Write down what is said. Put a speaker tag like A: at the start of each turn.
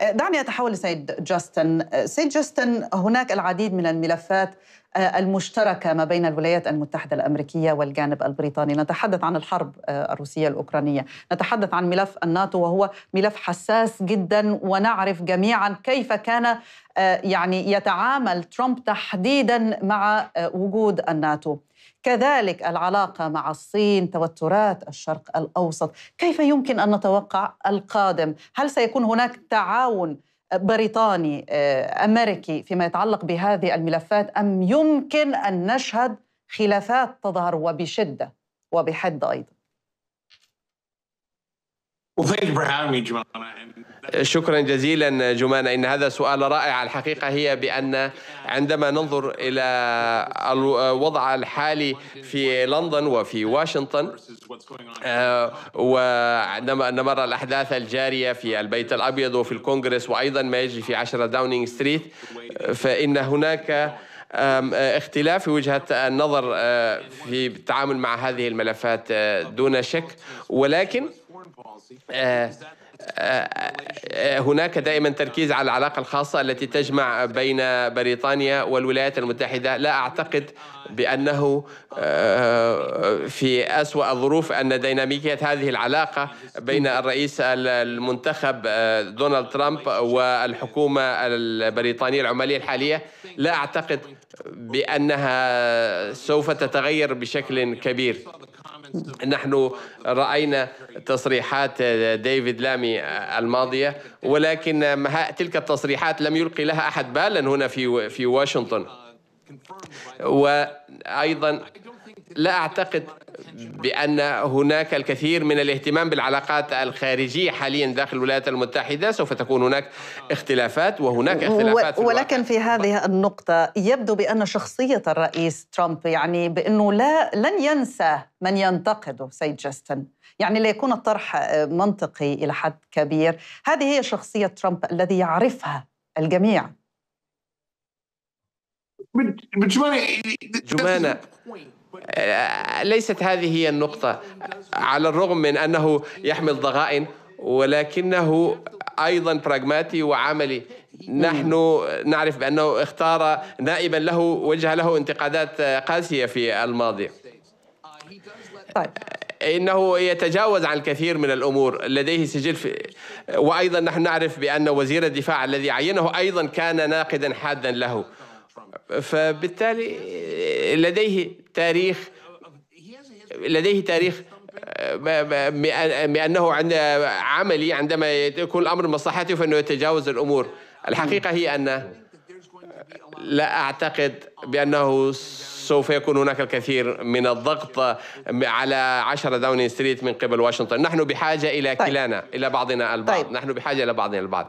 A: أه، دعني أتحول لسيد جاستن أه، سيد جاستن هناك العديد من الملفات أه، المشتركة ما بين الولايات المتحدة الأمريكية والجانب البريطاني نتحدث عن الحرب الروسية الأوكرانية نتحدث عن ملف الناتو وهو ملف حساس جدا ونعرف جميعا كيف كان آه، يعني يتعامل ترامب تحديدا مع آه، وجود الناتو كذلك العلاقه مع الصين توترات الشرق الاوسط كيف يمكن ان نتوقع القادم هل سيكون هناك تعاون آه، بريطاني امريكي فيما يتعلق بهذه الملفات ام يمكن ان نشهد خلافات تظهر وبشده وبحد ايضا
B: Well, thank you for having me, Jumana. شكرا جزيلا جمانة إن هذا سؤال رائع الحقيقة هي بأن عندما ننظر إلى الوضع الحالي في لندن وفي واشنطن آه، وعندما نرى الأحداث الجارية في البيت الأبيض وفي الكونغرس وأيضا ما يجري في 10 داونينغ ستريت فإن هناك آه، اختلاف في وجهة النظر آه، في التعامل مع هذه الملفات دون شك ولكن آه، آه، آه، هناك دائما تركيز على العلاقة الخاصة التي تجمع بين بريطانيا والولايات المتحدة لا أعتقد بأنه في أسوأ الظروف أن ديناميكية هذه العلاقة بين الرئيس المنتخب دونالد ترامب والحكومة البريطانية العمالية الحالية لا أعتقد بأنها سوف تتغير بشكل كبير نحن رأينا تصريحات ديفيد لامي الماضية ولكن تلك التصريحات لم يلقي لها أحد بالا هنا في في واشنطن وأيضا لا أعتقد بأن هناك الكثير من الاهتمام بالعلاقات الخارجية حاليا داخل الولايات المتحدة سوف تكون هناك اختلافات وهناك اختلافات
A: ولكن في, في هذه النقطة يبدو بأن شخصية الرئيس ترامب يعني بأنه لا لن ينسى من ينتقده سيد جاستن يعني ليكون الطرح منطقي إلى حد كبير هذه هي شخصية ترامب الذي يعرفها الجميع
B: جمانة آه، ليست هذه هي النقطة على الرغم من أنه يحمل ضغائن ولكنه أيضا براغماتي وعملي نحن نعرف بأنه اختار نائبا له وجه له انتقادات قاسية في الماضي طيب. انه يتجاوز عن الكثير من الامور لديه سجل في وايضا نحن نعرف بان وزير الدفاع الذي عينه ايضا كان ناقدا حادا له فبالتالي لديه تاريخ لديه تاريخ بأنه آه، عند عملي عندما يكون الأمر مصلحته فإنه يتجاوز الأمور الحقيقة هي أن لا أعتقد بأنه سوف يكون هناك الكثير من الضغط على 10 داونين ستريت من قبل واشنطن نحن بحاجة إلى طيب. كلانا إلى بعضنا البعض طيب. نحن بحاجة إلى بعضنا البعض